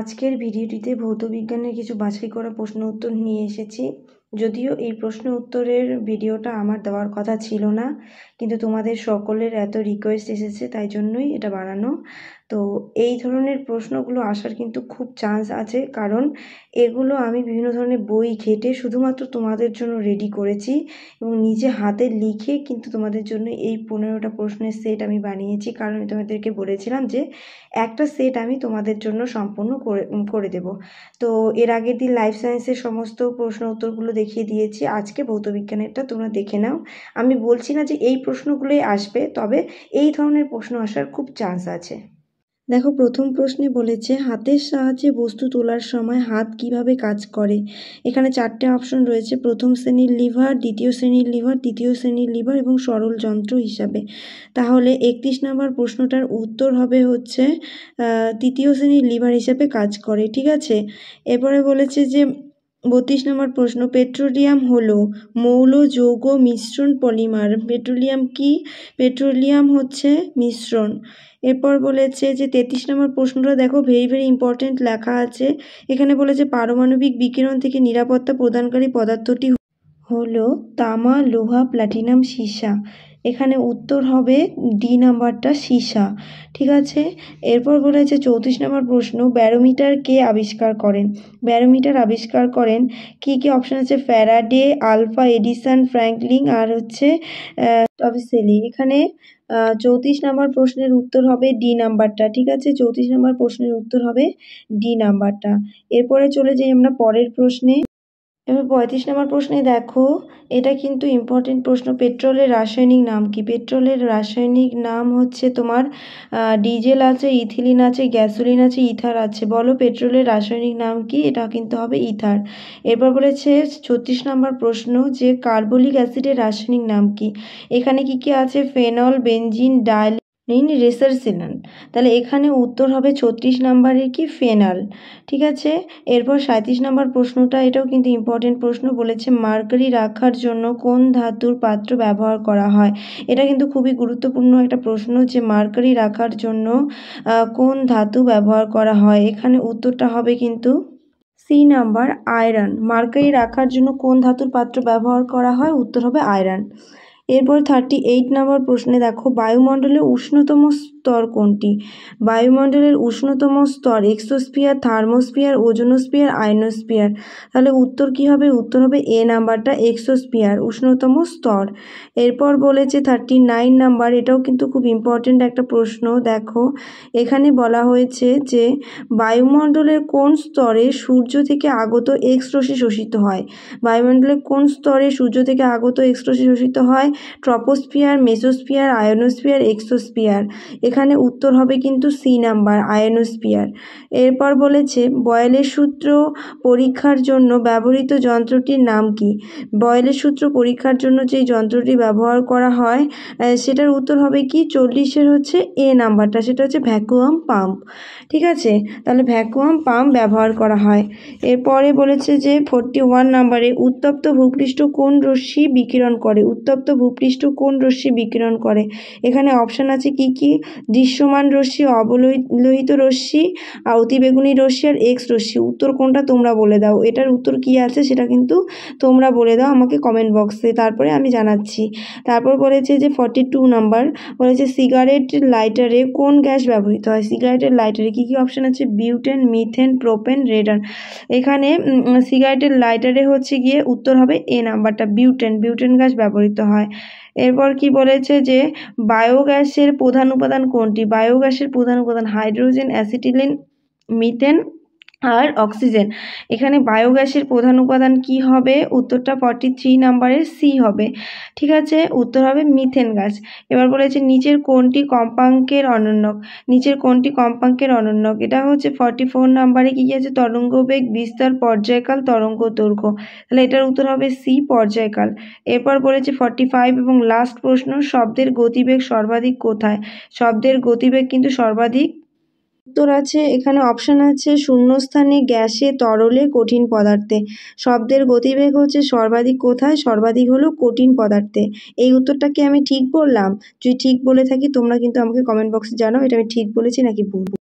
আজকের ভিডিওটিতে ভৌতবিজ্ঞানের কিছু বাছাই করা প্রশ্ন উত্তর নিয়ে এসেছি যদিও এই প্রশ্ন উত্তরের ভিডিওটা আমার দেওয়ার কথা ছিল না কিন্তু তোমাদের সকলের এত রিকোয়েস্ট এসেছে তাই জন্যই এটা বানানো তো এই ধরনের প্রশ্নগুলো আসার কিন্তু খুব চান্স আছে কারণ এগুলো আমি বিভিন্ন ধরনের বই ঘেঁটে শুধুমাত্র তোমাদের জন্য রেডি করেছি এবং নিজে হাতে লিখে কিন্তু তোমাদের জন্য এই পনেরোটা প্রশ্নের সেট আমি বানিয়েছি কারণ আমি তোমাদেরকে বলেছিলাম যে একটা সেট আমি তোমাদের জন্য সম্পূর্ণ করে করে দেব তো এর আগের দিন লাইফ সায়েন্সের সমস্ত প্রশ্ন উত্তরগুলো দেখিয়ে দিয়েছি আজকে ভৌতবিজ্ঞানেরটা তোমরা দেখে নাও আমি বলছি না যে এই প্রশ্নগুলোই আসবে তবে এই ধরনের প্রশ্ন আসার খুব চান্স আছে দেখো প্রথম প্রশ্নে বলেছে হাতের সাহায্যে বস্তু তোলার সময় হাত কিভাবে কাজ করে এখানে চারটে অপশন রয়েছে প্রথম শ্রেণীর লিভার দ্বিতীয় শ্রেণীর লিভার তৃতীয় শ্রেণীর লিভার এবং সরল যন্ত্র হিসাবে তাহলে একত্রিশ নম্বর প্রশ্নটার উত্তর হবে হচ্ছে তৃতীয় শ্রেণীর লিভার হিসাবে কাজ করে ঠিক আছে এরপরে বলেছে যে বত্রিশ নম্বর প্রশ্ন পেট্রোলিয়াম হলো মৌল যৌগ মিশ্রণ পলিমার পেট্রোলিয়াম কি পেট্রোলিয়াম হচ্ছে মিশ্রণ এরপর বলেছে যে তেত্রিশ নম্বর প্রশ্নটা দেখো ভেরি ভেরি ইম্পর্ট্যান্ট লেখা আছে এখানে বলেছে পারমাণবিক বিকিরণ থেকে নিরাপত্তা প্রদানকারী পদার্থটি হলো তামা লোহা প্ল্যাটিনাম সীসা এখানে উত্তর হবে ডি নাম্বারটা সীসা ঠিক আছে এরপর বলেছে চৌত্রিশ নম্বর প্রশ্ন ব্যারোমিটার কে আবিষ্কার করেন ব্যারোমিটার আবিষ্কার করেন কি কি অপশান আছে ফ্যারাডে আলফা এডিসন ফ্র্যাঙ্কলিং আর হচ্ছে টবিসেলি এখানে চৌত্রিশ নম্বর প্রশ্নের উত্তর হবে ডি নাম্বারটা ঠিক আছে চৌত্রিশ নম্বর প্রশ্নের উত্তর হবে ডি নাম্বারটা এরপরে চলে যাই আমরা পরের প্রশ্নে এবার পঁয়ত্রিশ নম্বর প্রশ্নে দেখো এটা কিন্তু ইম্পর্টেন্ট প্রশ্ন পেট্রোলের রাসায়নিক নাম কি পেট্রোলের রাসায়নিক নাম হচ্ছে তোমার ডিজেল আছে ইথিলিন আছে গ্যাসোলিন আছে ইথার আছে বলো পেট্রোলের রাসায়নিক নাম কি এটা কিন্তু হবে ইথার এরপর বলেছে ছত্রিশ নম্বর প্রশ্ন যে কার্বলিক অ্যাসিডের রাসায়নিক নাম কি এখানে কি কি আছে ফেনল বেঞ্জিন ডাইল নিন রেসারসিনান তাহলে এখানে উত্তর হবে ছত্রিশ নাম্বারে কি ফেনাল ঠিক আছে এরপর সাঁত্রিশ নাম্বার প্রশ্নটা এটাও কিন্তু ইম্পর্টেন্ট প্রশ্ন বলেছে মার্কারি রাখার জন্য কোন ধাতুর পাত্র ব্যবহার করা হয় এটা কিন্তু খুবই গুরুত্বপূর্ণ একটা প্রশ্ন যে মার্কারি রাখার জন্য কোন ধাতু ব্যবহার করা হয় এখানে উত্তরটা হবে কিন্তু সি নাম্বার আয়রন মার্কারি রাখার জন্য কোন ধাতুর পাত্র ব্যবহার করা হয় উত্তর হবে আয়রন এরপর থার্টি এইট নম্বর প্রশ্নে দেখো বায়ুমণ্ডলে উষ্ণতম স্তর কোনটি বায়ুমণ্ডলের উষ্ণতম স্তর এক্সোস্ফিয়ার থার্মোস্ফিয়ার ওজোনোস্ফিয়ার আয়নোস্ফিয়ার তাহলে উত্তর কি হবে উত্তর হবে এ নাম্বারটা এক্সোস্ফিয়ার উষ্ণতম স্তর এরপর বলেছে থার্টি নাইন নাম্বার এটাও কিন্তু খুব ইম্পর্টেন্ট একটা প্রশ্ন দেখো এখানে বলা হয়েছে যে বায়ুমণ্ডলের কোন স্তরে সূর্য থেকে আগত এক্স শোষিত হয় বায়ুমণ্ডলের কোন স্তরে সূর্য থেকে আগত এক্স শোষিত হয় ট্রপোস্ফিয়ার মেসোস্ফিয়ার আয়নোস্ফিয়ার এক্সোস্ফিয়ার এখানে এখানে উত্তর হবে কিন্তু সি নাম্বার আয়নোস্পিয়ার এরপর বলেছে বয়েলের সূত্র পরীক্ষার জন্য ব্যবহৃত যন্ত্রটির নাম কি বয়েলের সূত্র পরীক্ষার জন্য যে যন্ত্রটি ব্যবহার করা হয় সেটার উত্তর হবে কি চল্লিশের হচ্ছে এ নাম্বারটা সেটা হচ্ছে ভ্যাকুয়াম পাম্প ঠিক আছে তাহলে ভ্যাকুয়াম পাম্প ব্যবহার করা হয় এরপরে বলেছে যে ফোরটি ওয়ান নাম্বারে উত্তপ্ত ভূপৃষ্ঠ কোন রশ্মি বিকিরণ করে উত্তপ্ত ভূপৃষ্ঠ কোন রশ্মি বিকিরণ করে এখানে অপশান আছে কি কি দৃশ্যমান রশ্মি অবলোহিত রশ্মি অতিবেগুনি রশ্মি আর এক্স রশ্মি উত্তর কোনটা তোমরা বলে দাও এটার উত্তর কি আছে সেটা কিন্তু তোমরা বলে দাও আমাকে কমেন্ট বক্সে তারপরে আমি জানাচ্ছি তারপর বলেছে যে ফর্টি টু নাম্বার বলেছে সিগারেট লাইটারে কোন গ্যাস ব্যবহৃত হয় সিগারেটের লাইটারে কী কী অপশান আছে বিউটেন মিথেন প্রোপেন রেডান এখানে সিগারেটের লাইটারে হচ্ছে গিয়ে উত্তর হবে এ নাম্বারটা বিউটেন বিউটেন গ্যাস ব্যবহৃত হয় এরপর কি বলেছে যে বায়োগ্যাসের প্রধান উপাদান কোনটি বায়োগ্যাসের প্রধান উপাদান হাইড্রোজেন অ্যাসিটিলিন মিথেন আর অক্সিজেন এখানে বায়োগ্যাসের প্রধান উপাদান কি হবে উত্তরটা ফর্টি থ্রি নাম্বারের সি হবে ঠিক আছে উত্তর হবে মিথেন গ্যাস এবার বলেছে নিচের কোনটি কম্পাঙ্কের অনন্যক নিচের কোনটি কম্পাঙ্কের অনন্যক এটা হচ্ছে ফর্টি ফোর নাম্বারে কী আছে তরঙ্গ বেগ বিস্তার পর্যায়কাল তরঙ্গ দৈর্ঘ্য তাহলে এটার উত্তর হবে সি পর্যায়কাল এরপর বলেছে ফর্টি ফাইভ এবং লাস্ট প্রশ্ন শব্দের গতিবেগ সর্বাধিক কোথায় শব্দের গতিবেগ কিন্তু সর্বাধিক উত্তর আছে এখানে অপশান আছে শূন্যস্থানে গ্যাসে তরলে কঠিন পদার্থে শব্দের গতিবেগ হচ্ছে সর্বাধিক কোথায় সর্বাধিক হলো কঠিন পদার্থে এই উত্তরটা কি আমি ঠিক বললাম যদি ঠিক বলে থাকি তোমরা কিন্তু আমাকে কমেন্ট বক্সে জানাও এটা আমি ঠিক বলেছি নাকি ভুল